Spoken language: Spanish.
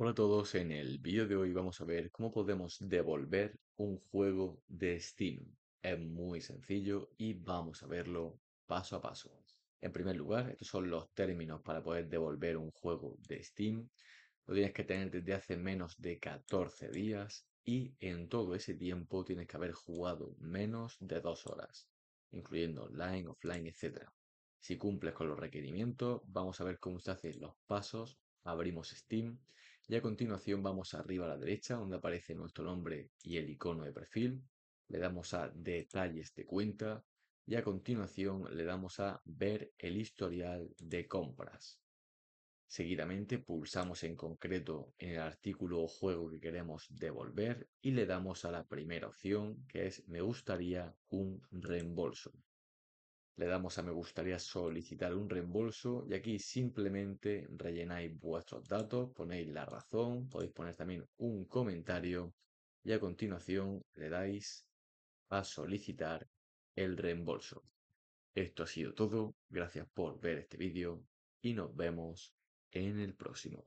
Hola a todos, en el vídeo de hoy vamos a ver cómo podemos devolver un juego de Steam. Es muy sencillo y vamos a verlo paso a paso. En primer lugar, estos son los términos para poder devolver un juego de Steam. Lo tienes que tener desde hace menos de 14 días y en todo ese tiempo tienes que haber jugado menos de dos horas, incluyendo online, offline, etc. Si cumples con los requerimientos, vamos a ver cómo se hacen los pasos. Abrimos Steam y a continuación vamos arriba a la derecha donde aparece nuestro nombre y el icono de perfil. Le damos a detalles de cuenta y a continuación le damos a ver el historial de compras. Seguidamente pulsamos en concreto en el artículo o juego que queremos devolver y le damos a la primera opción que es me gustaría un reembolso le damos a me gustaría solicitar un reembolso y aquí simplemente rellenáis vuestros datos, ponéis la razón, podéis poner también un comentario y a continuación le dais a solicitar el reembolso. Esto ha sido todo, gracias por ver este vídeo y nos vemos en el próximo.